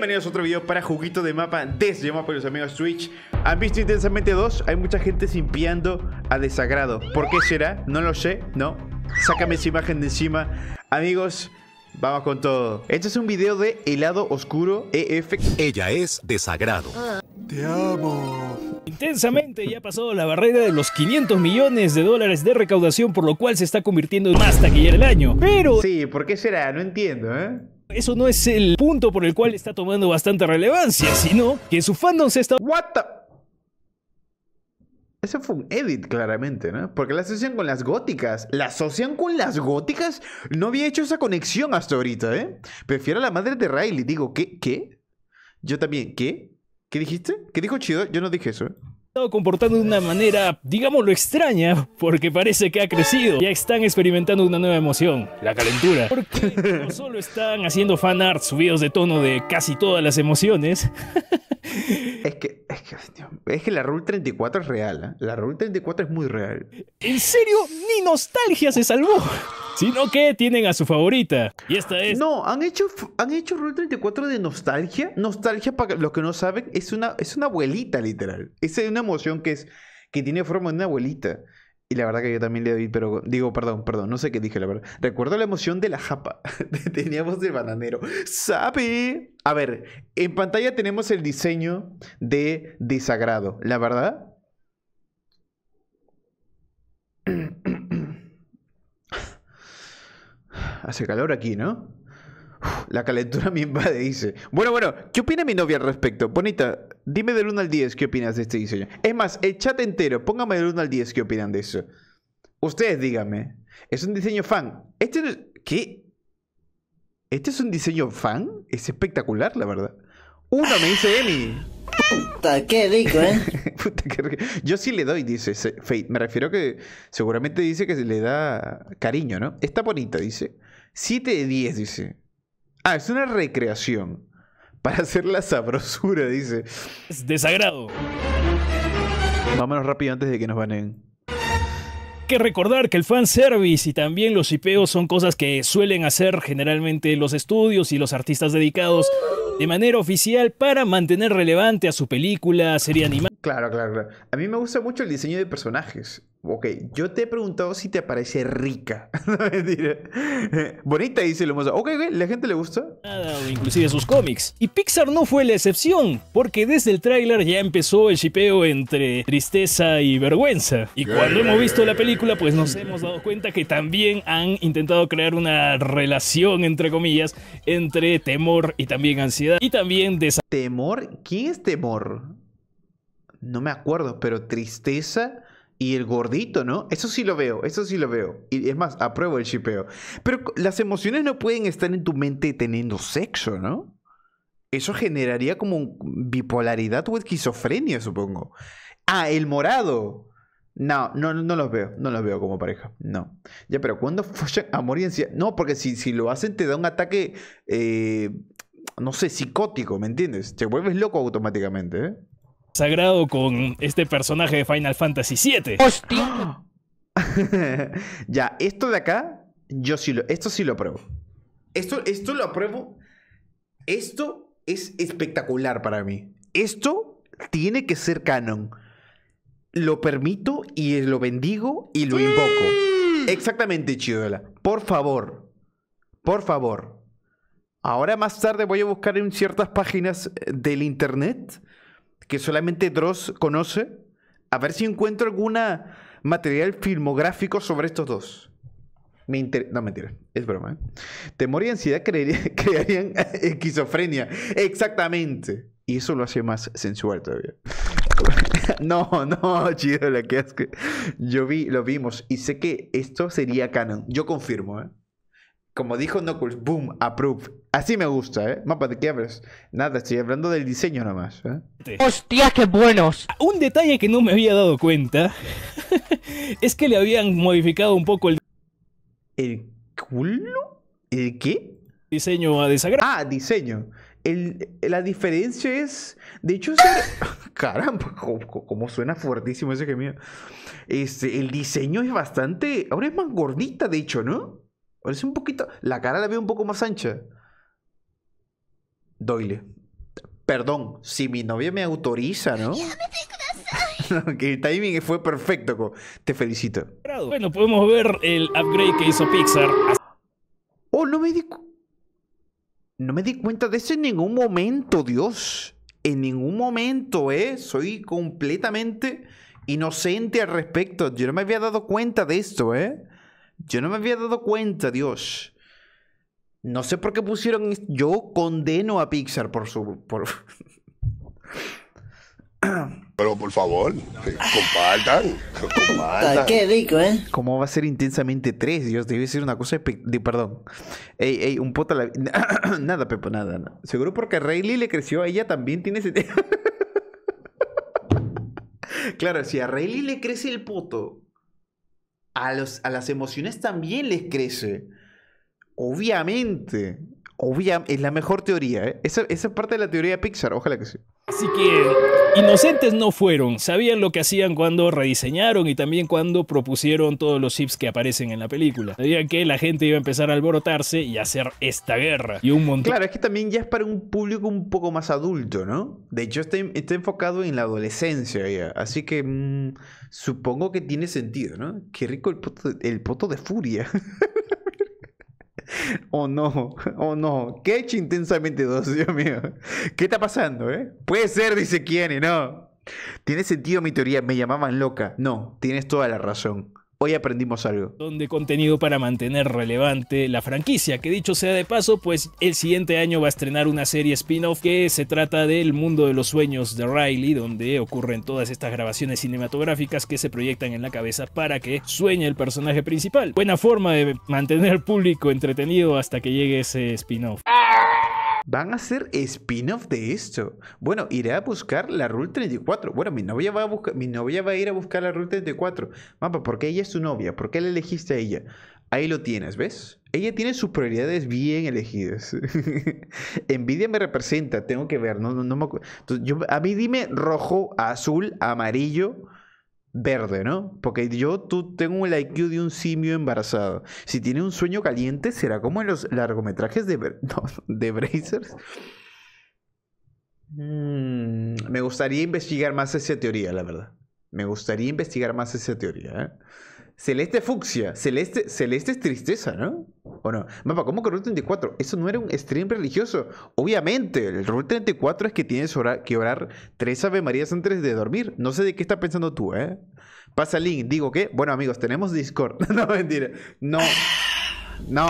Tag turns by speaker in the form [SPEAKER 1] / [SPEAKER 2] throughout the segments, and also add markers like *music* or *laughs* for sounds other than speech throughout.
[SPEAKER 1] Bienvenidos a otro video para Juguito de Mapa desde Mapa por los amigos Twitch ¿Han visto Intensamente dos. Hay mucha gente simpiando a desagrado ¿Por qué será? No lo sé, no Sácame esa imagen de encima Amigos, vamos con todo Este es un video de helado oscuro EF Ella es desagrado Te amo
[SPEAKER 2] Intensamente ya ha pasado la barrera de los 500 millones de dólares de recaudación Por lo cual se está convirtiendo en más taquilla el año Pero... Sí, ¿por qué será? No entiendo, ¿eh? Eso no es el punto por el cual está tomando bastante relevancia, sino que su fandom se
[SPEAKER 1] está... What the... Ese fue un edit, claramente, ¿no? Porque la asocian con las góticas. ¿La asocian con las góticas? No había hecho esa conexión hasta ahorita, ¿eh? Prefiero a la madre de Riley. Digo, ¿qué? ¿Qué? Yo también, ¿qué? ¿Qué dijiste? ¿Qué dijo Chido? Yo no dije eso. ¿eh?
[SPEAKER 2] estado comportando de una manera, digámoslo extraña, porque parece que ha crecido. Ya están experimentando una nueva emoción,
[SPEAKER 1] la calentura.
[SPEAKER 2] Porque no *laughs* solo están haciendo fan art subidos de tono de casi todas las emociones. *laughs*
[SPEAKER 1] Es que, es que, es que la Rule 34 es real, ¿eh? La Rule 34 es muy real. ¿En serio? Ni nostalgia se salvó sino que tienen a su favorita. Y esta es. No, han hecho, han hecho Rule 34 de nostalgia. Nostalgia, para los que no saben, es una, es una abuelita, literal. Es una emoción que, es, que tiene forma de una abuelita. Y la verdad que yo también le doy, pero digo, perdón, perdón, no sé qué dije, la verdad. Recuerdo la emoción de la japa. *laughs* Teníamos de bananero. ¡Sabe! A ver, en pantalla tenemos el diseño de desagrado. La verdad. *clears throat* Hace calor aquí, ¿no? la calentura me invade, dice. Bueno, bueno, ¿qué opina mi novia al respecto? Bonita, dime del 1 al 10 qué opinas de este diseño. Es más, el chat entero, póngame del 1 al 10 qué opinan de eso. Ustedes díganme. ¿Es un diseño fan? Este no es... ¿Qué? ¿Este es un diseño fan? Es espectacular, la verdad. ¡Uno! Me dice Emi. Puta, qué rico, ¿eh? *laughs* Yo sí le doy, dice Fate. Me refiero que seguramente dice que le da cariño, ¿no? Está bonita, dice. 7 de 10, dice. Ah, es una recreación. Para *laughs* hacer la sabrosura, dice. Es desagrado. Vámonos rápido antes de que nos en. que
[SPEAKER 2] recordar que el fanservice y también los ipos son cosas que suelen hacer generalmente los estudios y los artistas dedicados de manera oficial para mantener relevante a su
[SPEAKER 1] película, serie animada. Claro, claro, claro. A mí me gusta mucho el diseño de personajes. Ok, yo te he preguntado si te parece rica. *laughs* *laughs* Bonita, dice muestra. Ok, ok, la gente le gusta. inclusive sus cómics. Y Pixar no fue la excepción, porque desde el tráiler
[SPEAKER 2] ya empezó el shipeo entre tristeza y vergüenza. Y cuando hemos visto la película, pues nos hemos dado cuenta que también han intentado crear una relación, entre comillas,
[SPEAKER 1] entre temor y también ansiedad. Y también desastre. ¿Temor? ¿Quién es temor? No me acuerdo, pero tristeza y el gordito, ¿no? Eso sí lo veo, eso sí lo veo. Y es más, apruebo el chipeo. Pero las emociones no pueden estar en tu mente teniendo sexo, ¿no? Eso generaría como bipolaridad o esquizofrenia, supongo. Ah, el morado. No, no, no los veo, no los veo como pareja, no. Ya, pero cuando a *laughs* amor y ansiedad? No, porque si, si lo hacen te da un ataque, eh, no sé, psicótico, ¿me entiendes? Te vuelves loco automáticamente, ¿eh?
[SPEAKER 2] sagrado con este personaje de Final Fantasy VII.
[SPEAKER 1] ¡Hostia! *laughs* ya, esto de acá, yo sí lo, esto sí lo apruebo. Esto, esto lo apruebo. Esto es espectacular para mí. Esto tiene que ser canon. Lo permito y lo bendigo y lo invoco. Exactamente, Chidola. Por favor. Por favor. Ahora más tarde voy a buscar en ciertas páginas del internet que solamente Dross conoce, a ver si encuentro algún material filmográfico sobre estos dos. Me No, mentira, es broma. ¿eh? Temor y ansiedad *laughs* crearían, esquizofrenia. Exactamente. Y eso lo hace más sensual todavía. *laughs* no, no, chido, la que Yo vi, lo vimos y sé que esto sería canon. Yo confirmo, ¿eh? como dijo Knuckles, boom, approve. Así me gusta, ¿eh? Mapa de quiebres. Nada, estoy hablando del diseño nomás. ¿eh? ¡Hostias, qué buenos! Un detalle que no me había dado cuenta *laughs* es que le habían modificado un poco el. ¿El culo? ¿El qué? Diseño a desagradar. Ah, diseño. El, la diferencia es. De hecho, ser... *laughs* caramba, como, suena fuertísimo ese que mío. Este, el diseño es bastante. Ahora es más gordita, de hecho, ¿no? Parece un poquito. La cara la veo un poco más ancha. Doyle. Perdón, si mi novia me autoriza, ¿no? que el *laughs* timing fue perfecto. Te felicito.
[SPEAKER 2] Bueno, podemos ver el upgrade que hizo Pixar.
[SPEAKER 1] Oh, no me di No me di cuenta de eso en ningún momento, Dios. En ningún momento, ¿eh? Soy completamente inocente al respecto. Yo no me había dado cuenta de esto, ¿eh? Yo no me había dado cuenta, Dios. No sé por qué pusieron. Yo condeno a Pixar por su. *clears throat* Pero por favor, eh, compartan. compartan. Qué rico, ¿eh? ¿Cómo va a ser intensamente tres? Dios, debe ser una cosa. De, perdón. Ey, ey, un a la. *clears throat* nada, Pepo, nada, Seguro porque Rayleigh le creció a ella también tiene ese. *laughs* claro, si a Rayleigh le crece el puto a, las emociones también les crece. Obviamente. Obviamente, es la mejor teoría, ¿eh? Esa, es parte de la teoría de Pixar, ojalá que sí.
[SPEAKER 2] Así que inocentes no fueron, sabían lo que hacían cuando rediseñaron y también cuando propusieron todos los chips que aparecen en la película. Sabían que la gente iba a empezar a alborotarse y a hacer esta guerra
[SPEAKER 1] y un montón. Claro, es que también ya es para un público un poco más adulto, ¿no? De hecho, está, enfocado en la adolescencia ya, así que mm, supongo que tiene sentido, ¿no? Qué rico el poto, el poto de furia. *laughs* *laughs* Oh no, oh no. hecho intensamente dos, *laughs* Dios mío. ¿Qué está pasando, eh? Puede ser, dice y no. Tiene sentido mi teoría, me llamaban loca. No, tienes toda la razón. Hoy aprendimos algo.
[SPEAKER 2] Donde contenido para mantener relevante la franquicia, que dicho sea de paso, pues el siguiente año va a estrenar una serie spin-off que se trata del mundo de los sueños de Riley, donde ocurren todas estas grabaciones cinematográficas que se proyectan en la cabeza para que sueñe el personaje principal. Buena forma de mantener al público entretenido hasta que llegue ese spin-off
[SPEAKER 1] van a hacer spin-off de esto. Bueno, iré a buscar la Rule 34. Bueno, mi novia va a buscar, mi novia va a ir a buscar la Rule 34. Mapa, ¿por qué ella es tu novia? ¿Por qué la elegiste a ella? Ahí lo tienes, ¿ves? Ella tiene sus prioridades bien elegidas. *laughs* Envidia me representa, tengo que ver, no, me yo, a mí dime rojo, azul, amarillo verde, ¿no? Porque yo tú tengo el IQ de un simio embarazado. Si tiene un sueño caliente, será como en los largometrajes de, *laughs* de Brazers. Mm, me gustaría investigar más esa teoría, la verdad. Me gustaría investigar más esa teoría. ¿eh? Celeste fucsia. Celeste, celeste es tristeza, ¿no? ¿O no? Mapa, ¿cómo que Rule 34? Eso no era un stream religioso. Obviamente, el Rule 34 es que tienes que orar tres Ave Marías antes de dormir. No sé de qué está pensando tú, ¿eh? Pasa link, digo que. Bueno, amigos, tenemos Discord. *laughs* no, mentira. No. No.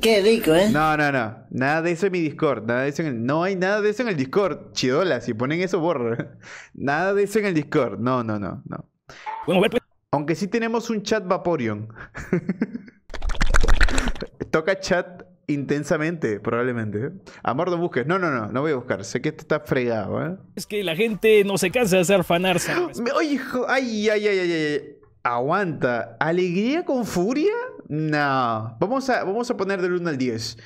[SPEAKER 1] Qué rico, ¿eh? No, no, no. Nada de eso en mi Discord. Nada de eso en el... No hay nada de eso en el Discord. Chidola, si ponen eso, borra. *laughs* Nada de eso en el Discord. No, no, no, no. Bueno, aunque sí tenemos un chat Vaporeon. *laughs* Toca chat intensamente, probablemente. ¿eh? Amor, no busques. No, no, no, no voy a buscar. Sé que esto está fregado, ¿eh?
[SPEAKER 2] Es que la gente no
[SPEAKER 1] se cansa de hacer fanarse. *gasps* Oye, Ay, ay, ay, ay, ay. Aguanta. ¿Alegría con furia? No. Vamos a, vamos a poner del 1 al 10.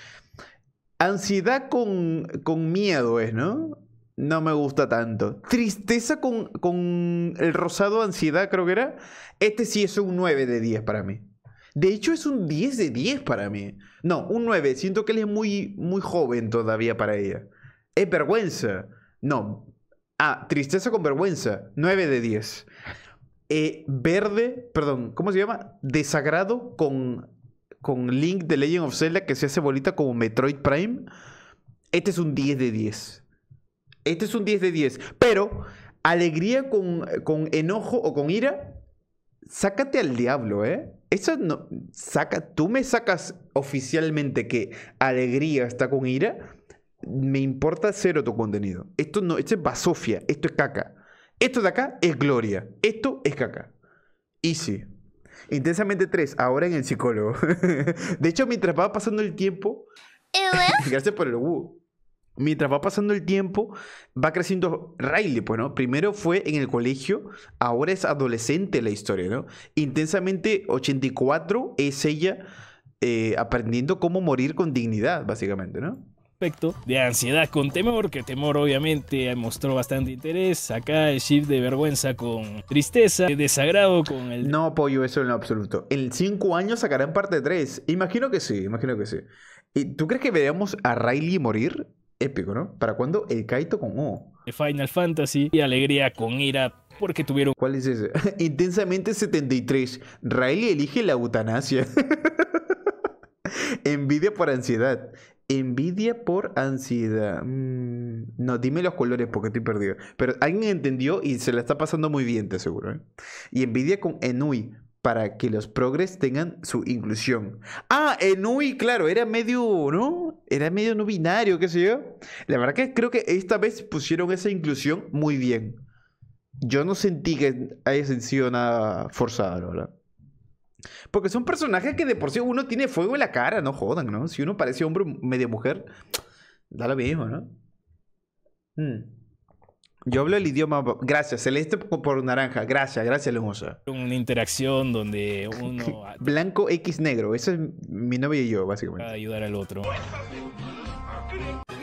[SPEAKER 1] Ansiedad con, con miedo es, ¿no? no me gusta tanto. Tristeza con, con el rosado ansiedad, creo que era. Este sí es un 9 de 10 para mí. De hecho, es un 10 de 10 para mí. No, un 9. Siento que él es muy, muy joven todavía para ella. Es vergüenza. No. Ah, tristeza con vergüenza. 9 de 10. Eh, verde, perdón, ¿cómo se llama? Desagrado con, con Link de Legend of Zelda que se hace bolita como Metroid Prime. Este es un 10 de 10. Este es un 10 de 10. Pero alegría con, con enojo o con ira, sácate al diablo, ¿eh? Eso no. Saca, tú me sacas oficialmente que alegría está con ira. Me importa cero tu contenido. Esto no, esto es basofia, esto es caca. Esto de acá es gloria. Esto es caca. Easy. Intensamente 3, ahora en el psicólogo. *laughs* de hecho, mientras va pasando el tiempo. E? *laughs* Gracias por el mientras va pasando el tiempo, va creciendo Riley, pues, ¿no? Primero fue en el colegio, ahora es adolescente la historia, ¿no? Intensamente 84 es ella eh, aprendiendo cómo morir con dignidad, básicamente, ¿no?
[SPEAKER 2] de ansiedad con temor, que temor obviamente mostró bastante interés. Acá
[SPEAKER 1] el shift de vergüenza con tristeza, de desagrado con el. No apoyo eso en lo absoluto. En cinco años sacarán parte 3. Imagino que sí, imagino que sí. ¿Y tú crees que veremos a Riley morir? épico, ¿no? ¿Para cuándo el Kaito con O? Final Fantasy y alegría con ira porque tuvieron... ¿Cuál es ese? *laughs* Intensamente 73. Riley elige la eutanasia. *laughs* Envidia por ansiedad. Envidia por ansiedad. Mm, no, dime los colores porque estoy perdido. Pero alguien entendió y se la está pasando muy bien, te aseguro. ¿eh? Y envidia con Enui para que los progres tengan su inclusión. Ah, en UI, claro, era medio, ¿no? Era medio no binario, qué sé yo. La verdad que creo que esta vez pusieron esa inclusión muy bien. Yo no sentí que haya sido nada forzado, verdad. Porque son personajes que de por sí uno tiene fuego en la cara, no jodan, ¿no? Si uno parece hombre medio mujer, da lo mismo, ¿no? Hmm. Yo hablo el idioma. Gracias, celeste por naranja. Gracias, gracias, Lujosa. Una interacción donde uno. *laughs* Blanco X negro. Eso es mi novia y yo, básicamente. Para ayudar al otro.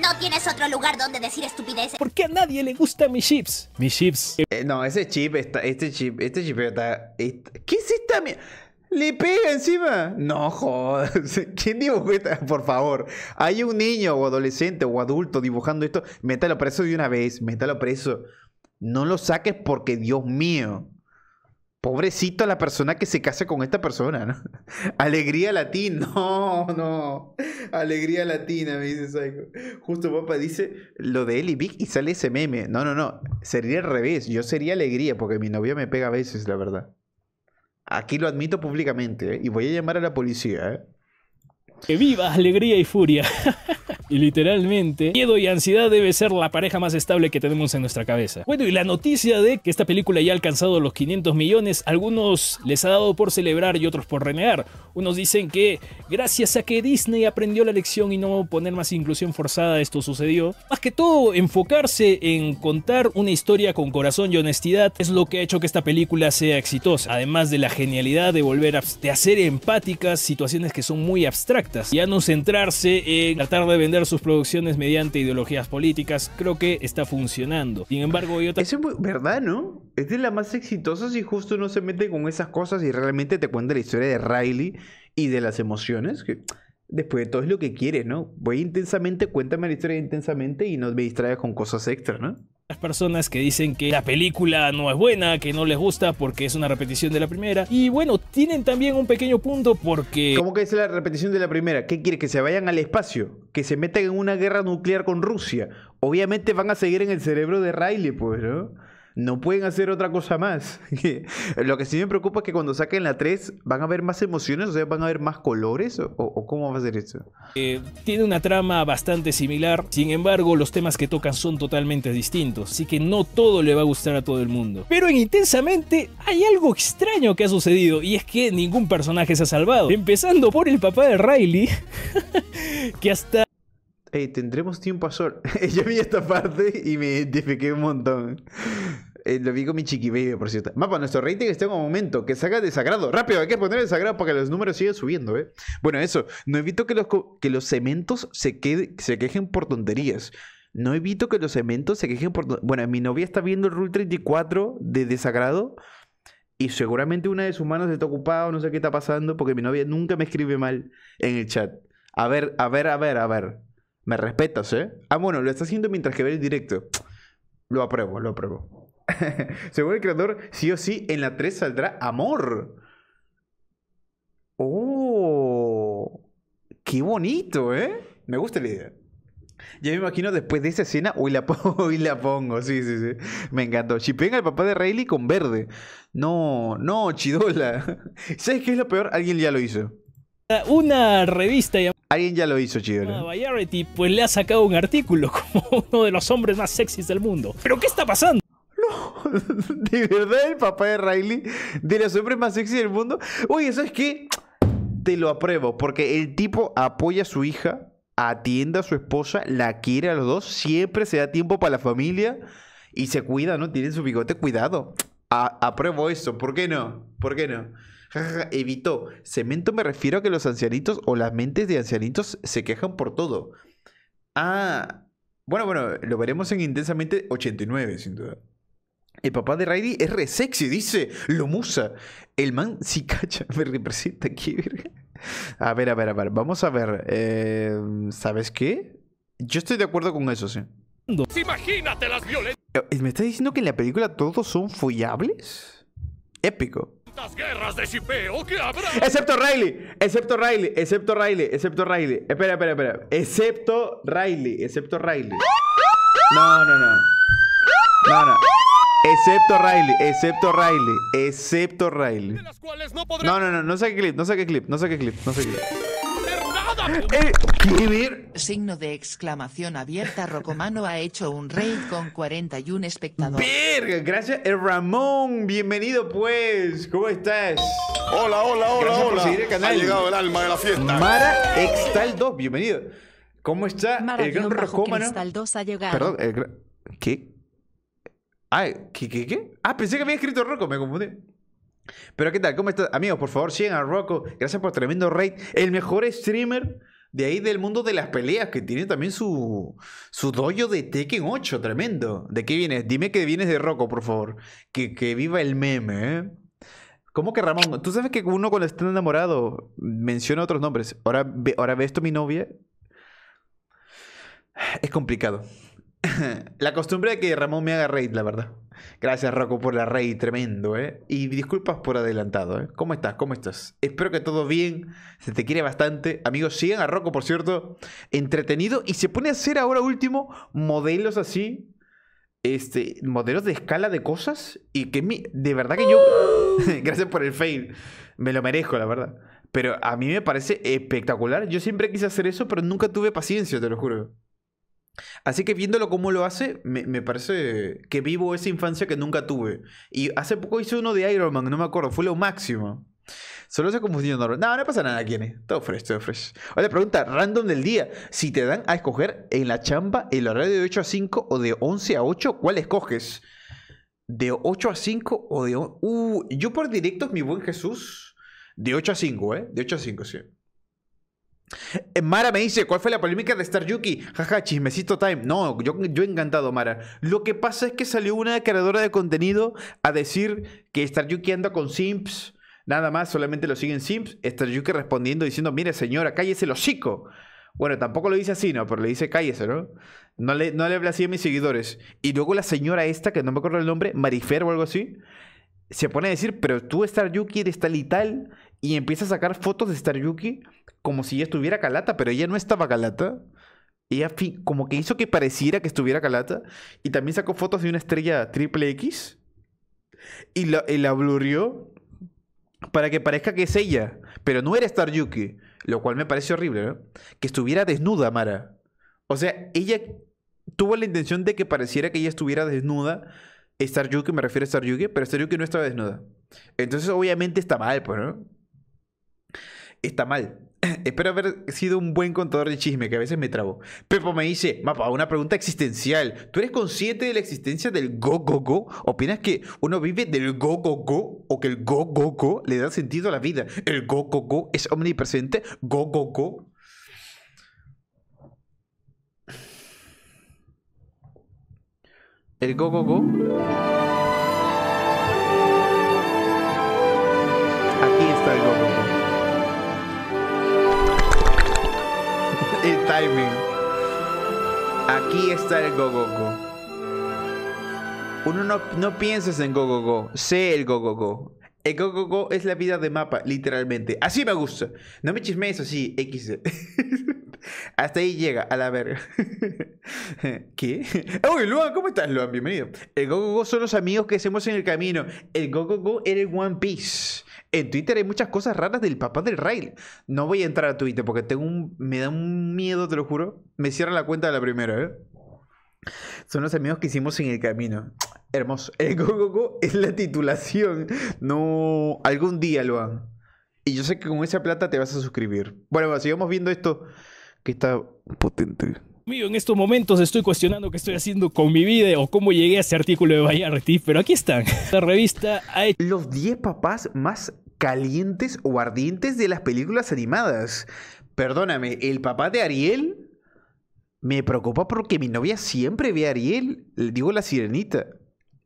[SPEAKER 2] No tienes otro lugar donde decir estupideces. ¿Por qué a nadie le gusta mis chips?
[SPEAKER 1] Mis chips. Eh, no, ese chip está. Este chip. Este chip está. ¿Qué es esta mierda? Le pega encima. No joder! *laughs* ¿Quién dibujó esto? Por favor. Hay un niño o adolescente o adulto dibujando esto. Métalo preso de una vez. Métalo preso. No lo saques porque, Dios mío. Pobrecito la persona que se casa con esta persona, ¿no? *laughs* Alegría latina. *laughs* No, no. Alegría latina, me dice Psycho. Justo papá dice lo de él y y sale ese meme. No, no, no. Sería al revés. Yo sería alegría porque mi novia me pega a veces, la verdad. Aquí lo admito públicamente ¿eh? y voy a llamar a la policía. ¿eh? Que vivas alegría y furia. *laughs*
[SPEAKER 2] Y literalmente, miedo y ansiedad debe ser la pareja más estable que tenemos en nuestra cabeza. Bueno, y la noticia de que esta película ya ha alcanzado los 500 millones, algunos les ha dado por celebrar y otros por renegar. Unos dicen que gracias a que Disney aprendió la lección y no poner más inclusión forzada, esto sucedió. Más que todo, enfocarse en contar una historia con corazón y honestidad es lo que ha hecho que esta película sea exitosa, además de la genialidad de volver a hacer empáticas situaciones que son muy abstractas, y a no centrarse en tratar de vender sus producciones mediante ideologías políticas, creo que está funcionando. Sin embargo, yo Eso es
[SPEAKER 1] verdad, ¿no? Es de las más exitosas y justo no se mete con esas cosas y realmente te cuenta la historia de Riley y de las emociones. Que después de todo es lo que quieres, ¿no? Voy intensamente, cuéntame la historia intensamente y no me distraigas con cosas extra, ¿no?
[SPEAKER 2] Las personas que dicen que la película no es buena, que no les gusta porque es una repetición de la
[SPEAKER 1] primera. Y bueno, tienen también un pequeño punto porque... ¿Cómo que es la repetición de la primera? ¿Qué quiere? ¿Que se vayan al espacio? que se metan en una guerra nuclear con Rusia. Obviamente van a seguir en el cerebro de Riley, pues, ¿no? no pueden hacer otra cosa más. *laughs* Lo que sí me preocupa es que cuando saquen la 3, ¿van a haber más emociones? O sea, ¿van a haber más colores? ¿O, cómo va a ser eso?
[SPEAKER 2] Eh, tiene una trama bastante similar. Sin embargo, los temas que tocan son totalmente distintos. Así que no todo le va a gustar a todo el mundo. Pero en Intensamente hay algo extraño que ha sucedido. Y es que ningún
[SPEAKER 1] personaje se ha salvado. Empezando por el papá de Riley. *laughs* que hasta hey, tendremos tiempo a sol. *laughs* Yo vi esta parte y me identifiqué un montón. Eh, lo vi con mi chiqui por cierto. Mapa, nuestro rating está en un momento. Que saca desagrado. Rápido, hay que poner desagrado para que los números sigan subiendo, ¿eh? Bueno, eso. No evito que los, que los cementos se, se quejen por tonterías. No evito que los cementos se quejen por... Bueno, mi novia está viendo el Rule 34 de desagrado. Y seguramente una de sus manos está ocupada no sé qué está pasando. Porque mi novia nunca me escribe mal en el chat. A ver, a ver, a ver, a ver. Me respetas, ¿eh? Ah, bueno, lo está haciendo mientras que ve el directo. Lo apruebo, lo apruebo. *laughs* Según el creador, sí o sí, en la 3 saldrá amor. ¡Oh! ¡Qué bonito, eh! Me gusta la idea. Ya me imagino después de esa escena, hoy la, *laughs* hoy la pongo, sí, sí, sí. Me encantó. Chipenga el papá de Rayleigh con verde. No, no, chidola. *laughs* ¿Sabes qué es lo peor? Alguien ya lo hizo. Una revista llamada... Alguien ya lo hizo, chido.
[SPEAKER 2] Variety, pues le ha sacado un artículo *laughs* como uno de los hombres más sexys del mundo. ¿Pero qué está pasando? *laughs* No,
[SPEAKER 1] de verdad el papá de Riley, de los hombres más sexys del mundo. Oye, es que Te lo apruebo, porque el tipo apoya a su hija, atiende a su esposa, la quiere a los dos, siempre se da tiempo para la familia y se cuida, ¿no? Tiene su bigote cuidado. apruebo eso, ¿por qué no? ¿Por qué no? evitó. Cemento me refiero a que los ancianitos o las mentes de ancianitos se quejan por todo. Ah, bueno, bueno, lo veremos en Intensamente 89, sin duda. El papá de Riley es re sexy, dice musa El man si cacha, *laughs* me representa aquí, A ver, a ver, a ver, vamos a ver. Eh, ¿Sabes qué? Yo estoy de acuerdo con eso, sí. Imagínate las violencias. Eh, ¿Me estás diciendo que en la película todos son follables? Épico
[SPEAKER 2] guerras de habrá. Excepto
[SPEAKER 1] Riley, excepto Riley, excepto Riley, excepto Riley. Espera, espera, espera. Excepto Riley, excepto Riley. No, no, no. No, no. Excepto Riley, excepto Riley, excepto Riley. No, no, no, no qué clip, no qué clip, no qué clip, no qué clip. Eh, ver? Signo de exclamación abierta. Rocomano ha hecho un raid con 41 espectadores. Verga, gracias. Ramón, bienvenido pues. ¿Cómo estás? Hola, hola, hola, hola. Ha llegado el alma de la fiesta. Mara Extal 2, bienvenido. ¿Cómo está Mara, el gran Rocomano? Extal
[SPEAKER 2] 2 ha llegado.
[SPEAKER 1] Perdón, ¿qué? Ah, ¿qué, qué, qué? Ah, pensé que había escrito Rocco, me confundí. Pero ¿qué tal? ¿Cómo estás? Amigos, por favor, sigan a Rocco. Gracias por tremendo raid. El mejor streamer de ahí del mundo de las peleas, que tiene también su, su dojo de Tekken 8, tremendo. ¿De qué vienes? Dime que vienes de Rocco, por favor. Que, que viva el meme, ¿eh? ¿Cómo que Ramón? Tú sabes que uno cuando está enamorado menciona otros nombres. Ahora ahora ve esto mi novia. Es complicado. *laughs* la costumbre de que Ramón me haga raid, la verdad. Gracias, Rocco, por la raid, tremendo, ¿eh? Y disculpas por adelantado, ¿eh? ¿Cómo estás? ¿Cómo estás? Espero que todo bien, se te quiere bastante. Amigos, sigan a Rocco, por cierto, entretenido. Y se pone a hacer ahora último modelos así, este, modelos de escala de cosas. Y que mi, de verdad que yo... *laughs* gracias por el fail, me lo merezco, la verdad. Pero a mí me parece espectacular. Yo siempre quise hacer eso, pero nunca tuve paciencia, te lo juro. Así que viéndolo como lo hace, me, parece que vivo esa infancia que nunca tuve. Y hace poco hice uno de Iron Man, no me acuerdo, fue lo máximo. Solo se confundió No, no pasa nada, es? Todo fresh, todo fresh. Ahora pregunta random del día. Si te dan a escoger en la chamba el horario de 8 a 5 o de 11 a 8, ¿cuál escoges? ¿De 8 a 5 o de... Uh, yo por directos, mi buen Jesús, de 8 a 5, ¿eh? De 8 a 5, sí. Eh, Mara me dice, ¿cuál fue la polémica de Star Yuki? Jaja, chismecito time. No, yo, yo encantado, Mara. Lo que pasa es que salió una creadora de contenido a decir que Star Yuki anda con simps. Nada más, solamente lo siguen simps. Star Yuki respondiendo diciendo, mire señora, cállese el hocico. Bueno, tampoco lo dice así, ¿no? Pero le dice cállese, ¿no? No le, no le habla así a mis seguidores. Y luego la señora esta, que no me acuerdo el nombre, Marifer o algo así, se pone a decir, pero tú, Star Yuki, eres tal y tal, y empieza a sacar fotos de Star Yuki como si ella estuviera calata, pero ella no estaba calata. Ella como que hizo que pareciera que estuviera calata. Y también sacó fotos de una estrella triple X. Y la, la blurrió para que parezca que es ella. Pero no era Star Yuki Lo cual me parece horrible, ¿no? Que estuviera desnuda, Mara. O sea, ella tuvo la intención de que pareciera que ella estuviera desnuda. Star Yuki me refiero a Star Yuki pero Star Yuki no estaba desnuda. Entonces, obviamente está mal, pues, ¿no? está mal. *clears throat* Espero haber sido un buen contador de chisme, que a veces me trabo. Pepo me dice, mapa, una pregunta existencial. ¿Tú eres consciente de la existencia del go-go-go? ¿Opinas que uno vive del go-go-go o que el go-go-go le da sentido a la vida? ¿El go-go-go es omnipresente? ¿Go-go-go? ¿El go-go-go? Aquí está el go-go-go. el timing. Aquí está el go, go, go. Uno no, no pienses en go, go, go. Sé el go, go, go. Goku es la vida de mapa, literalmente. Así me gusta. No me chismes así, X. *laughs* Hasta ahí llega, a la verga. *laughs* ¿Qué? Uy, Luan, ¿cómo estás, Luan? Bienvenido. El Go son los amigos que hacemos en el camino. El Gogogo era el One Piece. En Twitter hay muchas cosas raras del papá del Rail. No voy a entrar a Twitter porque tengo un, me da un miedo, te lo juro. Me cierra la cuenta de la primera, ¿eh? Son los amigos que hicimos en el camino. Hermoso. El Gogogo es la titulación. No, algún día lo hagan. Y yo sé que con esa plata te vas a suscribir. Bueno, sigamos viendo esto que está potente.
[SPEAKER 2] Mío, en estos momentos estoy cuestionando qué estoy haciendo con mi vida o cómo llegué a ese artículo de Bahía pero aquí
[SPEAKER 1] están. *laughs* La revista ha Los 10 papás más calientes o ardientes de las películas animadas. Perdóname, el papá de Ariel me preocupa porque mi novia siempre ve a Ariel. Le digo la sirenita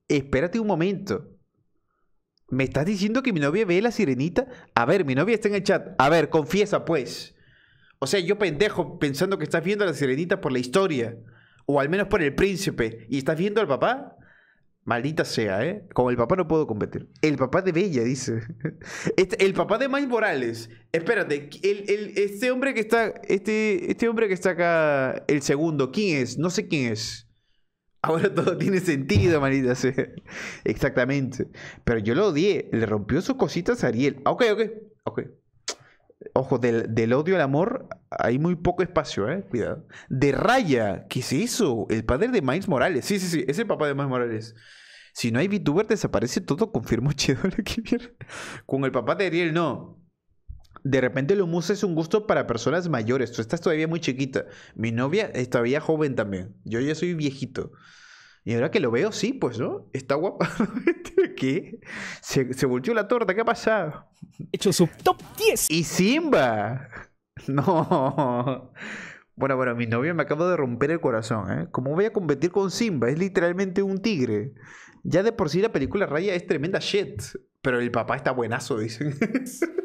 [SPEAKER 1] espérate un momento. ¿Me estás diciendo que mi novia ve la sirenita? A ver, mi novia está en el chat. A ver, confiesa pues. O sea, yo pendejo pensando que estás viendo a la sirenita por la historia. O al menos por el príncipe. ¿Y estás viendo al papá? Maldita sea, ¿eh? Con el papá no puedo competir. El papá de Bella, dice. *laughs* Este, el papá de Mike Morales. Espérate, este hombre que está. Este, este hombre que está acá, el segundo, ¿quién es? No sé quién es. Ahora todo *laughs* tiene sentido, Marita. Sí. Exactamente. Pero yo lo odié. Le rompió sus cositas a Ariel. Ah, ok, ok, ok. Ojo, del, odio al amor hay muy poco espacio, ¿eh? Cuidado. De Raya, ¿qué es eso? El padre de Miles Morales. Sí, sí, sí, es el papá de Miles Morales. Si no hay VTuber, desaparece todo, confirmó *laughs* Chedola Con el papá de Ariel, no de repente el hummus es un gusto para personas mayores. Tú estás todavía muy chiquita. Mi novia es todavía joven también. Yo ya soy viejito. Y ahora que lo veo, sí, pues, ¿no? Está guapa. *laughs* ¿Qué? Se, se la torta, ¿qué ha pasado? He hecho su top 10. Y Simba. *laughs* No. Bueno, bueno, mi novia me acaba de romper el corazón, ¿eh? ¿Cómo voy a competir con Simba? Es literalmente un tigre. Ya de por sí la película Raya es tremenda shit. Pero el papá está buenazo, dicen. *laughs*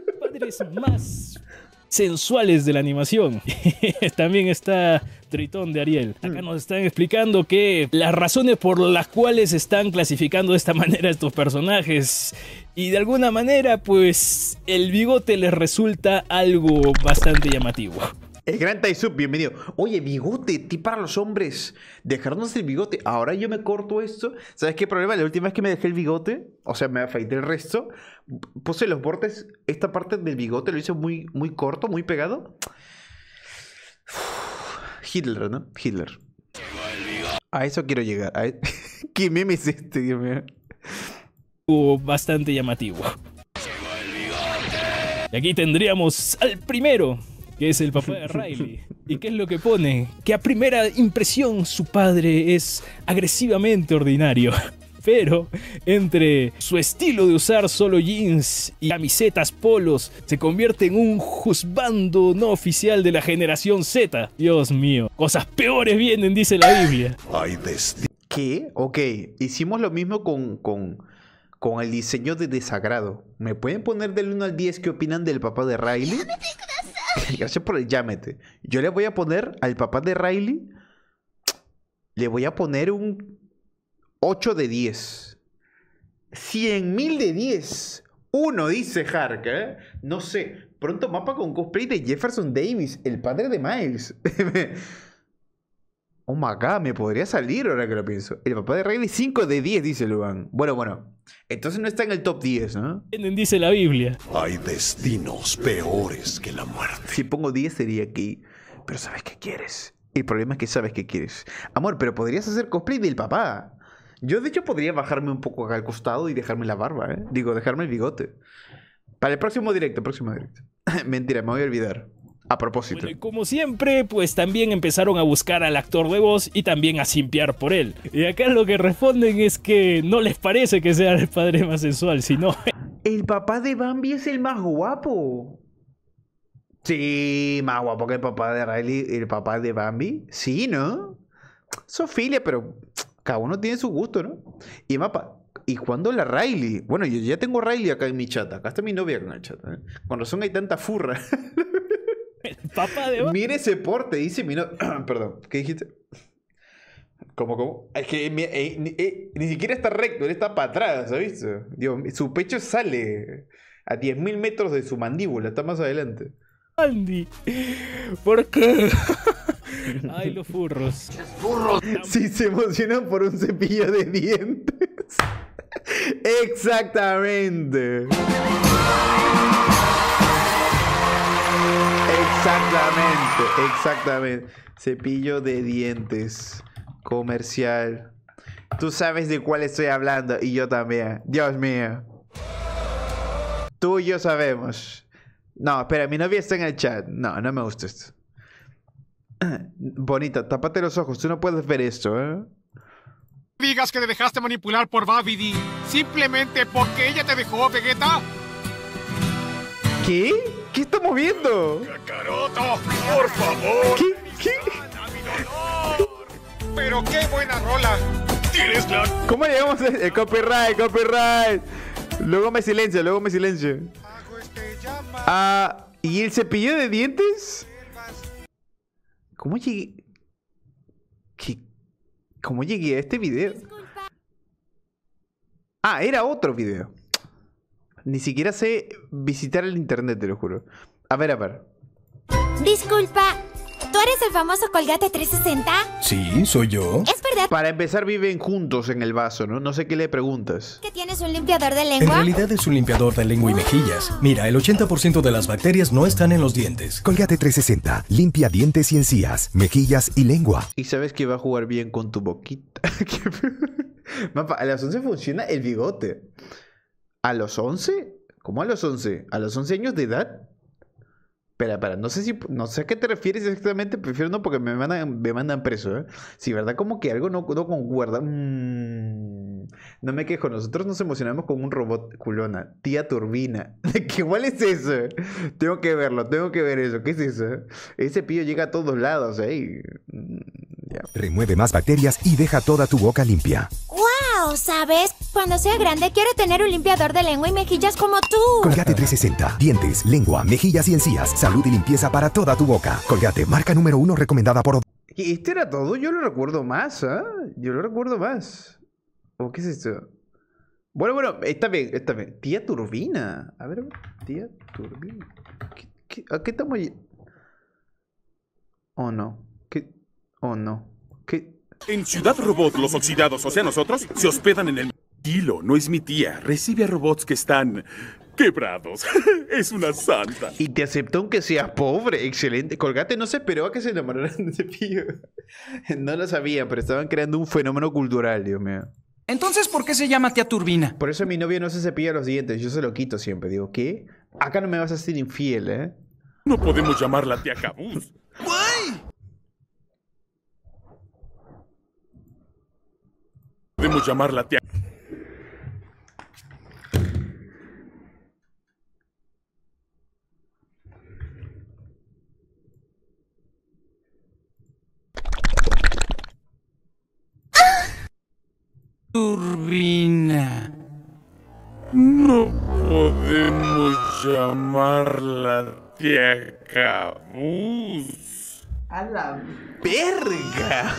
[SPEAKER 2] más sensuales de la animación. *laughs* También está Tritón de Ariel. Acá mm. nos están explicando que las razones por las cuales están clasificando de esta *laughs* manera estos personajes. Y de alguna manera, pues el bigote les
[SPEAKER 1] resulta algo bastante llamativo. El gran Taisub, bienvenido. Oye, bigote, ti para los hombres. Dejarnos el bigote. Ahora yo me corto esto. ¿Sabes qué problema? La última vez que me dejé el bigote, o sea, me afeité el resto, puse los bordes, esta parte del bigote lo hice muy, muy corto, muy pegado. *sighs* Hitler, ¿no? Hitler. A eso quiero llegar. E- *laughs* ¿Qué meme es este, Dios bastante llamativo. Y aquí
[SPEAKER 2] tendríamos al primero que es el papá de Riley. ¿Y qué es lo que pone? Que a primera impresión su padre es agresivamente ordinario. *laughs* Pero entre su estilo de usar solo jeans y camisetas polos, se convierte en un juzgando no oficial de la generación Z. Dios mío, cosas peores
[SPEAKER 1] vienen, dice la Biblia. Ay, ¿Qué? Ok, hicimos lo mismo con, con, con el diseño de desagrado. ¿Me pueden poner del 1 al 10 qué opinan del papá de Riley? *laughs* Gracias por el llámete. Yo le voy a poner al papá de Riley, le voy a poner un 8 de 10. 100 mil de 10. Uno, dice Hark. ¿eh? No sé. Pronto mapa con cosplay de Jefferson Davis, el padre de Miles. *laughs* oh my god, me podría salir ahora que lo pienso. El papá de Riley 5 de 10, dice Luan. Bueno, bueno. Entonces no está en el top 10, ¿no? Dice la Biblia. Hay destinos peores que la muerte. Si pongo 10 sería aquí. Pero sabes qué quieres. El problema es que sabes qué quieres. Amor, pero podrías hacer cosplay del papá. Yo de hecho podría bajarme un poco acá al costado y dejarme la barba, ¿eh? Digo, dejarme el bigote. Para el próximo directo, próximo directo. *laughs* Mentira, me voy a olvidar. A propósito.
[SPEAKER 2] como siempre, pues también empezaron a buscar al actor de voz y también a simpiar por él. Y acá lo que responden es que no les parece que sea el padre más sensual, sino... *laughs*
[SPEAKER 1] El papá de Bambi es el más guapo. Sí, más guapo que el papá de Riley y el papá de Bambi. Sí, ¿no? Sofía, pero cada uno tiene su gusto, ¿no? Y mapa, ¿y cuándo la Riley? Bueno, yo ya tengo Riley acá en mi chat. Acá está mi novia con el chat. ¿eh? Con razón hay tanta furra. *laughs* de Mire ese porte, dice mi *clears throat* Perdón, ¿qué dijiste? ¿Cómo, cómo? Es que eh, eh, ni siquiera está recto, él está para atrás, ¿sabes? su pecho sale a 10.000 metros de su mandíbula, está más adelante. Andy, ¿por qué? *laughs* Ay, los furros. Los Si se emocionan por un cepillo de dientes. *laughs* Exactamente. Exactamente, exactamente. Cepillo de dientes comercial. Tú sabes de cuál estoy hablando y yo también. Dios mío. Tú y yo sabemos. No, espera, mi novia está en el chat. No, no me gusta esto. *clears throat* Bonita, tapate los ojos, tú no puedes ver esto, ¿eh? Digas que te dejaste manipular por Babidi simplemente porque ella te dejó, Vegeta. ¿Qué? ¿Qué estamos viendo? ¡Por favor! ¿Qué? Pero qué buena rola. ¿Tienes ¿Cómo llegamos el copyright, copyright? Luego me silencio, luego me silencio. Este ah, ¿y el cepillo de dientes? ¿Cómo llegué? ¿Qué? ¿Cómo llegué a este video? Ah, era otro video. Ni siquiera sé visitar el internet, te lo juro. A ver, a ver. Disculpa, ¿tú eres el famoso Colgate 360? Sí, soy yo. Es verdad. Para empezar, viven juntos en el vaso, ¿no? No sé qué le preguntas. ¿Qué
[SPEAKER 2] tienes un limpiador de lengua? En realidad es un limpiador de lengua y mejillas. Mira, el 80% de las bacterias
[SPEAKER 1] no están en los dientes. Colgate 360, limpia dientes y encías, mejillas y lengua. Y sabes que va a jugar bien con tu boquita. *laughs* *laughs* Mapa, a las 11 funciona el bigote. ¿A los 11? ¿Cómo a los 11? ¿A los 11 años de edad? Espera, espera, no sé si, no sé a qué te refieres exactamente, prefiero no porque me mandan, me mandan preso, ¿eh? Sí, ¿verdad? Como que algo no, concuerda. Mm, no me quejo, nosotros nos emocionamos con un robot culona, tía turbina. *laughs* ¿Qué igual es eso? ¿eh? Tengo que verlo, tengo que ver eso, ¿qué es eso? Ese pillo llega a todos lados, ¿eh? Mm, Remueve más bacterias y deja toda tu boca limpia.
[SPEAKER 2] ¿Sabes? Cuando sea
[SPEAKER 1] grande quiero tener un limpiador de lengua y mejillas como tú. Colgate 360. Dientes, lengua, mejillas y encías. Salud y limpieza para toda tu boca. Colgate, marca número uno recomendada por... ¿Y este era todo? Yo lo recuerdo más, ¿eh? Yo lo recuerdo más. ¿O qué es esto? Bueno, bueno, está bien, está bien. Tía Turbina. A ver, tía Turbina. a qué estamos...? Oh, no. ¿Qué? Oh, no. ¿Qué? En Ciudad Robot, los oxidados, o sea nosotros, se hospedan en el... Kilo, no es mi tía. Recibe a robots que están... Quebrados. *laughs* es una santa. Y te aceptó aunque seas pobre. Excelente. Colgate no se esperó a que se enamoraran de ese *laughs* pío. No lo sabía, pero estaban creando un fenómeno cultural, Dios mío. Entonces, ¿por qué se llama tía Turbina? Por eso mi novia no se cepilla los dientes, yo se lo quito siempre. Digo, ¿qué? Acá no me vas a ser infiel, ¿eh? No podemos llamarla tía Cabuz.
[SPEAKER 2] Podemos la tía.
[SPEAKER 1] Turbina. No podemos llamarla tía cabuz. A la verga.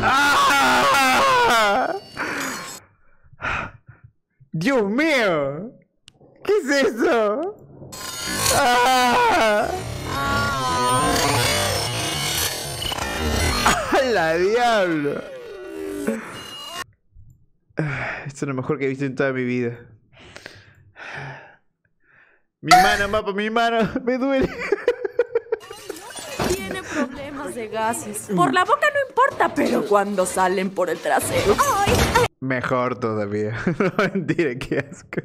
[SPEAKER 1] *laughs* ¡Dios mío! ¿Qué es eso? ¡Ah! *laughs* diablo! Esto es lo mejor que he visto en toda mi vida. Mi mano, mapa, mi mano, *laughs* me duele
[SPEAKER 2] gases. Por la boca no importa, pero cuando salen por el trasero.
[SPEAKER 1] Mejor todavía. *laughs* no mentira, qué asco.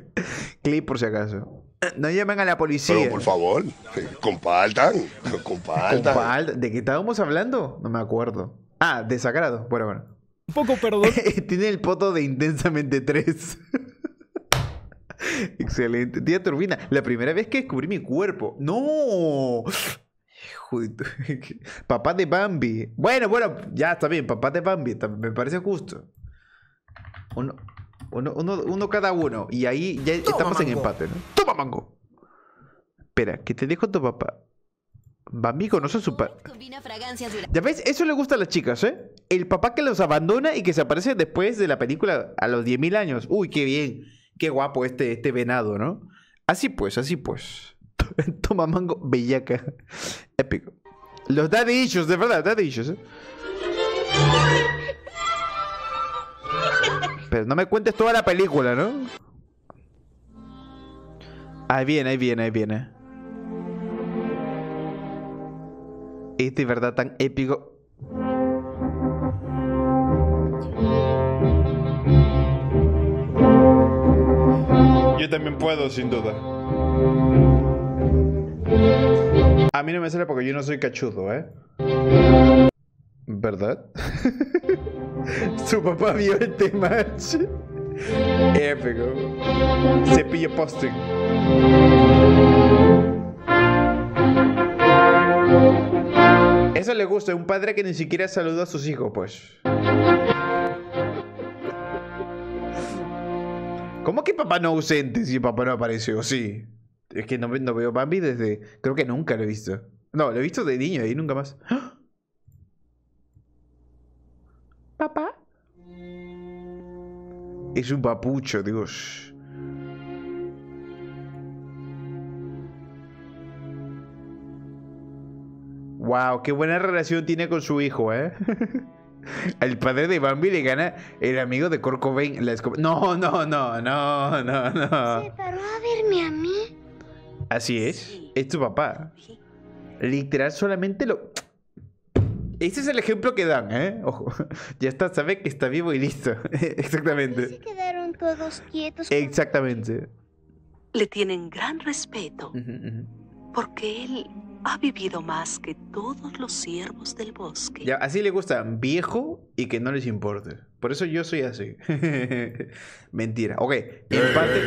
[SPEAKER 1] Clip por si acaso. No llamen a la policía. Pero por favor, eh, compartan, compartan. ¿De qué estábamos hablando? No me acuerdo. Ah, desagrado. Bueno, bueno. Un poco perdón. *laughs* Tiene el poto de Intensamente 3. *laughs* Excelente. Tía Turbina, la primera vez que descubrí mi cuerpo. ¡No! *laughs* Papá de Bambi. Bueno, bueno, ya está bien. Papá de Bambi. me parece justo. Uno, uno, uno, cada uno. Y ahí ya estamos en empate, ¿no? ¡Toma, mango! Espera, que te dejo tu papá. Bambi conoce a su papá. Ya ves, eso le gusta a las chicas, ¿eh? El papá que los abandona y que se aparece después de la película a los 10.000 años. Uy, qué bien. Qué guapo este, este venado, ¿no? Así pues, así pues. *laughs* Toma mango, bellaca. Épico. Los daddy issues, de verdad, daddy ¿eh? Pero no me cuentes toda la película, ¿no? Ahí viene, ahí viene, ahí viene. Este es verdad tan épico. Yo también puedo, sin duda. A mí no me sale porque yo no soy cachudo, ¿eh? ¿Verdad? *laughs* Su papá vio el tema. Épico. Cepillo posting. Eso le gusta, un padre que ni siquiera saluda a sus hijos, pues. ¿Cómo que papá no ausente si papá no apareció? Sí. Es que no, veo Bambi desde. Creo que nunca lo he visto. No, lo he visto de niño y nunca más. ¡Ah! ¿Papá? Es un papucho, Dios. Wow, qué buena relación tiene con su hijo, ¿eh? el *laughs* padre de Bambi le gana el amigo de Corcovain No, no, no, no, no, no. ¿Se
[SPEAKER 2] paró a verme a mí?
[SPEAKER 1] Así es. Es tu papá. Literal, solamente lo. Ese es el ejemplo que dan, ¿eh? Ojo. *laughs* Ya está, sabe que está vivo y listo. *laughs* Exactamente. se
[SPEAKER 2] quedaron todos quietos.
[SPEAKER 1] Exactamente.
[SPEAKER 2] Le tienen gran respeto. Porque él ha vivido más que todos los siervos del bosque.
[SPEAKER 1] así le gusta, viejo y que no les importe. Por eso yo soy así. *laughs* Mentira. Ok, empate.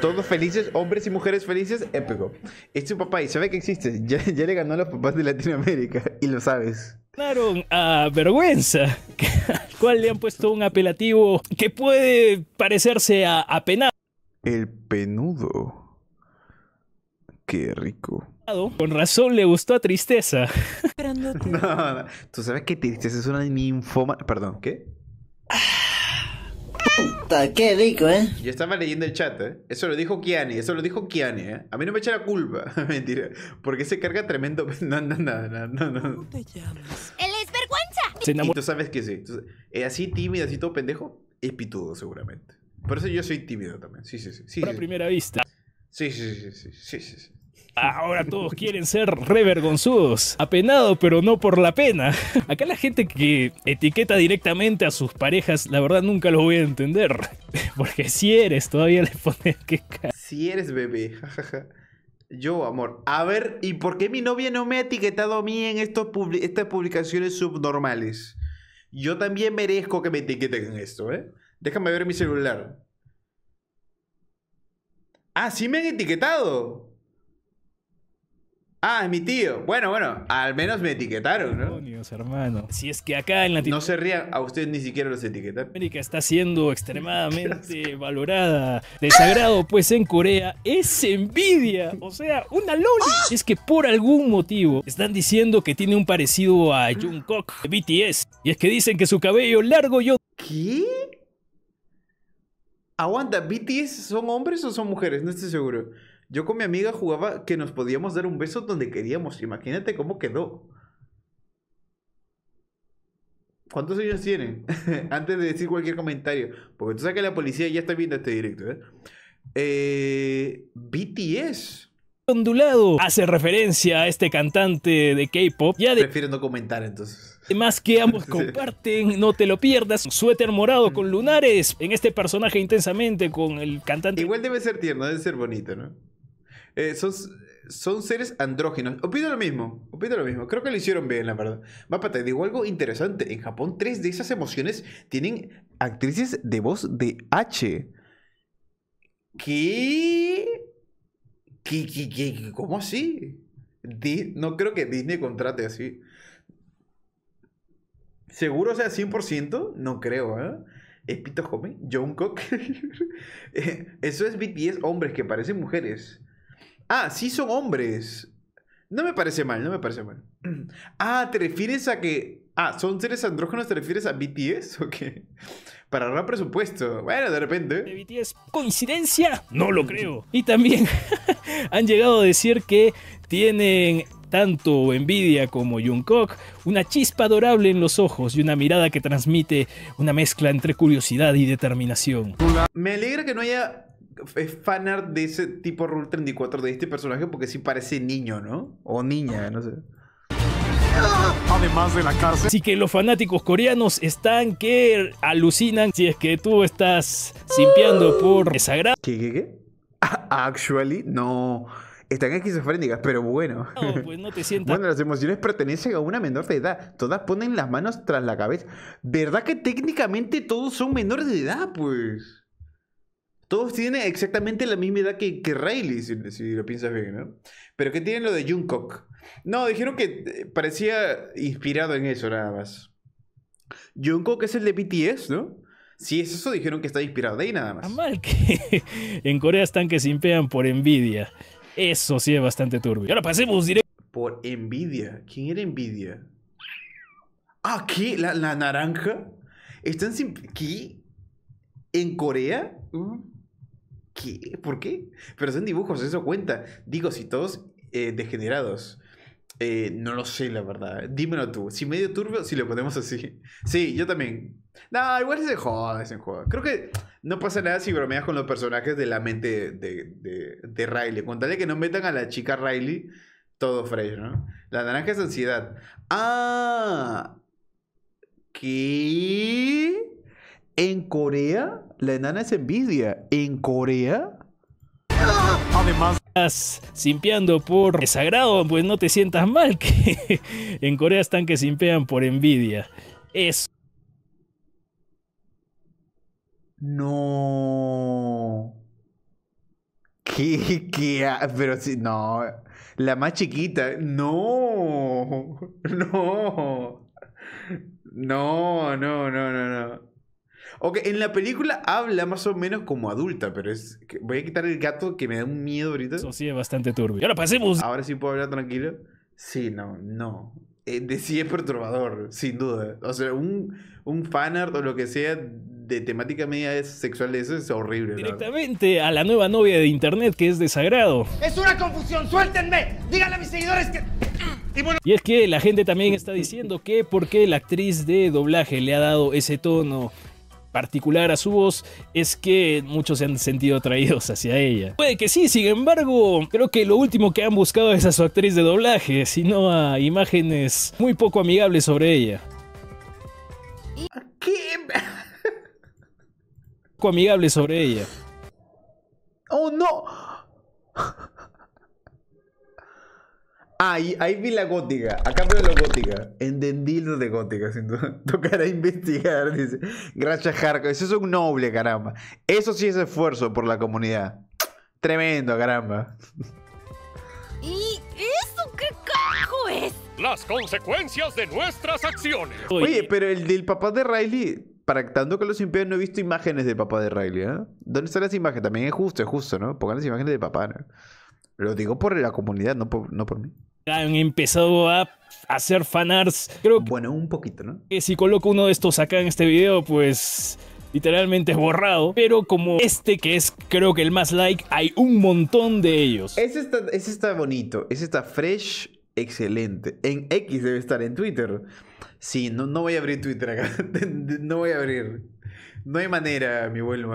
[SPEAKER 1] Todos felices, hombres y mujeres felices, épico. Es este tu papá y sabe que existe. Ya, le ganó a los papás de Latinoamérica y lo sabes.
[SPEAKER 2] Claro, a vergüenza, *laughs* ¿Cuál le han puesto un apelativo que puede parecerse a, a penado. El
[SPEAKER 1] penudo. Qué rico. Con razón le gustó a Tristeza. Pero *laughs* no, Tú sabes que Tristeza es una ninfoma. Perdón, ¿qué?
[SPEAKER 2] Puta, qué rico, ¿eh?
[SPEAKER 1] Yo estaba leyendo el chat, ¿eh? Eso lo dijo Kiani, eso lo dijo Kiani, ¿eh? A mí no me echa la culpa, *laughs* mentira. Porque se carga tremendo. *laughs* No, no, no, no, no. ¿Cómo te llamas? ¡Él es vergüenza! Y tú sabes que sí. Es eh, así tímido, así todo pendejo, es pitudo, seguramente. Por eso yo soy tímido también. Sí, sí, sí. A primera vista. Sí, sí, sí, sí, sí, sí. Ahora
[SPEAKER 2] todos quieren ser revergonzudos, apenado pero no por la pena. *laughs* Acá la gente que etiqueta directamente a sus parejas, la verdad nunca lo voy a entender. *laughs* Porque si eres, todavía le pones
[SPEAKER 1] que... Si eres bebé, *laughs* Yo, amor. A ver, ¿y por qué mi novia no me ha etiquetado a mí en estos estas publicaciones subnormales? Yo también merezco que me etiqueten en esto, ¿eh? Déjame ver mi celular. Ah, sí me han etiquetado. Ah, es mi tío. Bueno, bueno, al menos me etiquetaron, ¿no? Si es que acá en Latinoamérica. No se rían, a ustedes ni siquiera los etiquetaron. América está
[SPEAKER 2] siendo extremadamente valorada. Desagrado, pues en Corea es envidia. O sea, una loli. ¡Ah! Es que por algún motivo están diciendo que tiene un parecido a ¡Ah! Jungkook de BTS. Y es que dicen que su cabello
[SPEAKER 1] largo yo. ¿Qué? Aguanta, ¿BTS son hombres o son mujeres? No estoy seguro. Yo con mi amiga jugaba que nos podíamos dar un beso donde queríamos. Imagínate cómo quedó. ¿Cuántos años tienen? *laughs* Antes de decir cualquier comentario. Porque tú sabes que la policía ya está viendo este directo, ¿eh? eh BTS.
[SPEAKER 2] Ondulado hace referencia a este cantante de K-pop. Ya Prefiero no comentar entonces. Más que ambos *laughs* comparten, no te lo pierdas. suéter morado con mm. lunares en este personaje intensamente con el cantante. Igual debe ser
[SPEAKER 1] tierno, debe ser bonito, ¿no? Eh, son, son seres andrógenos. Opino lo mismo, opino lo mismo. Creo que lo hicieron bien, la verdad. Mapa, te digo algo interesante. En Japón, tres de esas emociones tienen actrices de voz de H. ¿Qué? ¿Qué, cómo así? no creo que Disney contrate así. ¿Seguro sea 100%? No creo, ¿eh? ¿Es Pito Home? ¿Jungkook? *laughs* Eh, eso es BTS, hombres que parecen mujeres. Ah, sí son hombres. No me parece mal, no me parece mal. *clears throat* Ah, ¿te refieres a que... Ah, ¿son seres andrógenos? ¿Te refieres a BTS o qué? *laughs* Para ahorrar presupuesto. Bueno, de repente. ¿De eh, BTS? ¿Coincidencia? No lo creo.
[SPEAKER 2] Y también *laughs* han llegado a decir que tienen tanto envidia como Jungkook, una chispa adorable en los ojos y una mirada que transmite una mezcla entre curiosidad y determinación.
[SPEAKER 1] Me alegra que no haya es fanart de ese tipo Rule 34 de este personaje porque sí parece niño, ¿no? O niña, ah. no sé.
[SPEAKER 2] Además de la cárcel. Así que los fanáticos coreanos están que alucinan si es que tú estás simpiando por esa ¿Qué, qué, qué?
[SPEAKER 1] Ah, actually, no. Están esquizofrénicas, pero bueno. No, pues no te Bueno, las emociones pertenecen a una menor de edad. Todas ponen las manos tras la cabeza. ¿Verdad que técnicamente todos son menores de edad, pues? Todos tienen exactamente la misma edad que, Riley, si, lo piensas bien, ¿no? Pero ¿qué tienen lo de Jungkook? No, dijeron que eh, parecía inspirado en eso nada más. Jungkook es el de BTS, ¿no? Si es eso, dijeron que está inspirado de ahí nada más. Ah, mal que *laughs* en Corea
[SPEAKER 2] están que se por envidia. Eso sí es bastante turbio. ahora
[SPEAKER 1] pasemos directo. Por envidia. ¿Quién era envidia? Ah, ¿qué? ¿La, naranja? ¿Están sin... ¿Qué? ¿En Corea? Mm. ¿qué? ¿Por qué? Pero son dibujos, eso cuenta. Digo, si todos eh, degenerados. Eh, no lo sé, la verdad. Dímelo tú. Si medio turbio, si lo ponemos así. *laughs* Sí, yo también. No, igual se joda, es joda. Creo que no pasa nada si bromeas con los personajes de la mente de, de, Riley. Contale que no metan a la chica Riley todo fresh, ¿no? La naranja es ansiedad. ¡Ah! ¿Qué? ¿En Corea? la enana es envidia. ¿En Corea?
[SPEAKER 2] Además, simpeando por desagrado, pues no te sientas mal que *laughs* en Corea están que simpean por envidia. Eso.
[SPEAKER 1] No. ¿Qué? ¿Qué? Pero si, no. La más chiquita. No. No. No, no, no, no, no. Ok, en la película habla más o menos como adulta, pero es. Voy a quitar el gato que me da un miedo ahorita. Eso sí es bastante turbio. ahora pasemos. Ahora sí puedo hablar tranquilo. Sí, no, no. Eh, de sí es perturbador, sin duda. O sea, un, un fanart o lo que sea de temática media sexual de eso es horrible.
[SPEAKER 2] Directamente a la nueva novia de internet que es desagrado. Es una confusión, suéltenme. Díganle a mis seguidores que... Y, y es que la gente también está diciendo que por qué la actriz de doblaje le ha dado ese tono particular a su voz es que muchos se han sentido atraídos hacia ella. Puede que sí, sin embargo, creo que lo último que han buscado es a su actriz de doblaje, sino a imágenes muy poco amigables sobre ella. ¿Qué? poco amigables sobre ella.
[SPEAKER 1] ¡Oh, no! Ah, ahí vi la gótica. Acá veo la gótica. Entendí lo de gótica, sin duda. *laughs* Tocará investigar, dice. Gracias, Harco. Eso es un noble, caramba. Eso sí es esfuerzo por la comunidad. Tremendo, caramba.
[SPEAKER 2] ¿Y eso qué carajo es? Las consecuencias de nuestras acciones. Oye,
[SPEAKER 1] pero el del papá de Riley para tanto que los impíos no he visto imágenes del papá de Riley, ¿no? ¿eh? ¿Dónde están las imágenes? También es justo, es justo, ¿no? Pongan las imágenes de papá, Lo digo por la comunidad, no no por mí han empezado
[SPEAKER 2] a hacer fanarts. Creo bueno, un poquito, ¿no? Que si coloco uno de estos acá en este video, pues literalmente es borrado, pero como este que es creo que el más like,
[SPEAKER 1] hay un montón de ellos. Ese está, bonito, ese está fresh, excelente. En X debe estar en Twitter. Sí, no voy a abrir Twitter acá, *laughs* no voy a abrir. No hay manera, mi buen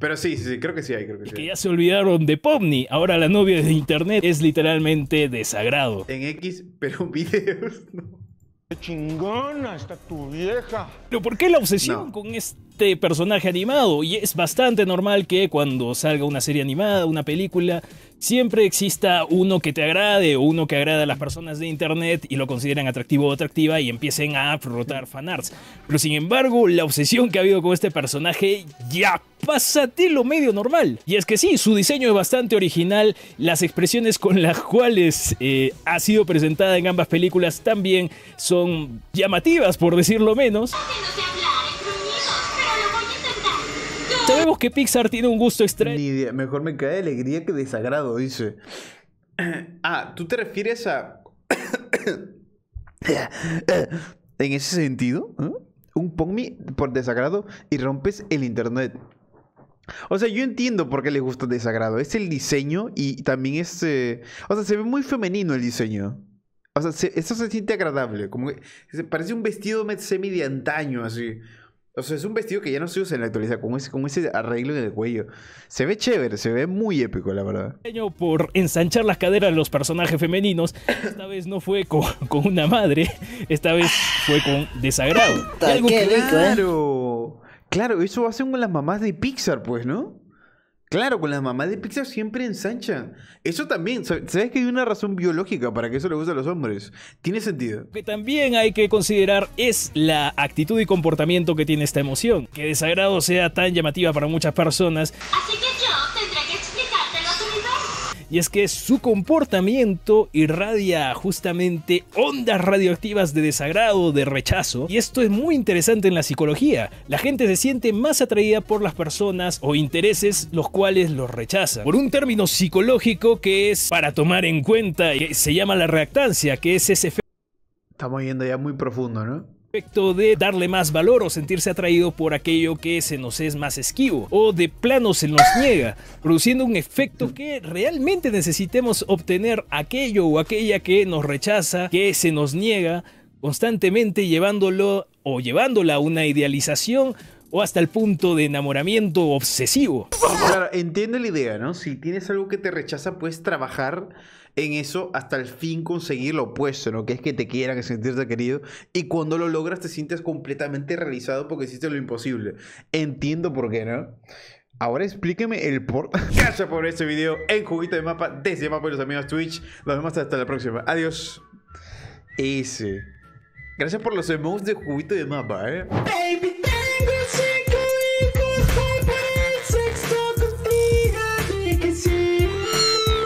[SPEAKER 1] Pero sí, sí, creo que sí hay. Creo que, ya se
[SPEAKER 2] olvidaron de Pomni. Ahora la novia de internet es literalmente desagrado. En X, pero
[SPEAKER 1] en videos *laughs* no. ¡Qué chingona está tu vieja!
[SPEAKER 2] ¿Pero por qué la obsesión con este? este personaje animado. Y es bastante normal que cuando salga una serie animada, una película, siempre exista uno que te agrade o uno que agrada a las personas de internet y lo consideran atractivo o atractiva y empiecen a frotar fanarts. Pero sin embargo, la obsesión que ha habido con este personaje ya pasa de lo medio normal. Y es que sí, su diseño es bastante original, las expresiones con las cuales eh, ha sido presentada en ambas películas también son llamativas, por decirlo menos.
[SPEAKER 1] Sabemos que Pixar tiene un gusto extraño. Ni Mejor me cae alegría que desagrado, dice. *coughs* Ah, ¿tú te refieres a... *coughs* en ese sentido, ¿Eh? un Pongmi por desagrado y rompes el internet. O sea, yo entiendo por qué les gusta desagrado. Es el diseño y también es. Eh, o sea, se ve muy femenino el diseño. O sea, eso se siente agradable. Como que parece un vestido semi de antaño, así. O sea, es un vestido que ya no se usa en la actualidad, como ese, ese arreglo en el cuello. Se ve chévere, se ve muy épico, la verdad.
[SPEAKER 2] Por ensanchar las caderas de los personajes femeninos, esta vez no fue con, una madre, esta vez fue con desagrado. ¿eh?
[SPEAKER 1] claro, claro, eso hacen las mamás de Pixar, pues, ¿no? Claro, con las mamás de pizza siempre ensancha Eso también, ¿sabes que hay una razón biológica para que eso le guste a los hombres? Tiene sentido.
[SPEAKER 2] Que también hay que considerar es la actitud y comportamiento que tiene esta emoción. Que desagrado sea tan llamativa para muchas personas. Así que yo y es que su comportamiento irradia justamente ondas radioactivas de desagrado, de rechazo, y esto es muy interesante en la psicología. La gente se siente más atraída por las personas o intereses los cuales los rechazan. Por un término psicológico que es para tomar en cuenta, que se llama la reactancia, que es ese
[SPEAKER 1] efecto. Estamos yendo ya muy profundo, ¿no?
[SPEAKER 2] de darle más valor o sentirse atraído por aquello que se nos es más esquivo o de plano se nos niega, produciendo un efecto que realmente necesitemos obtener aquello o aquella que nos rechaza, que se nos niega constantemente llevándolo o llevándola a una idealización o hasta el punto de enamoramiento obsesivo.
[SPEAKER 1] entiendo la idea, ¿no? Si tienes algo que te rechaza, puedes trabajar en eso hasta el fin conseguir lo opuesto, ¿no? Que es que te quieran, que sentirte querido. Y cuando lo logras te sientes completamente realizado porque hiciste lo imposible. Entiendo por qué, ¿no? Ahora explíqueme el por... *laughs* Gracias por este video en Juguito de Mapa desde Mapa y los amigos Twitch. Nos vemos hasta la próxima. Adiós. Ese. Gracias por los emotes de Juguito de Mapa, ¿eh?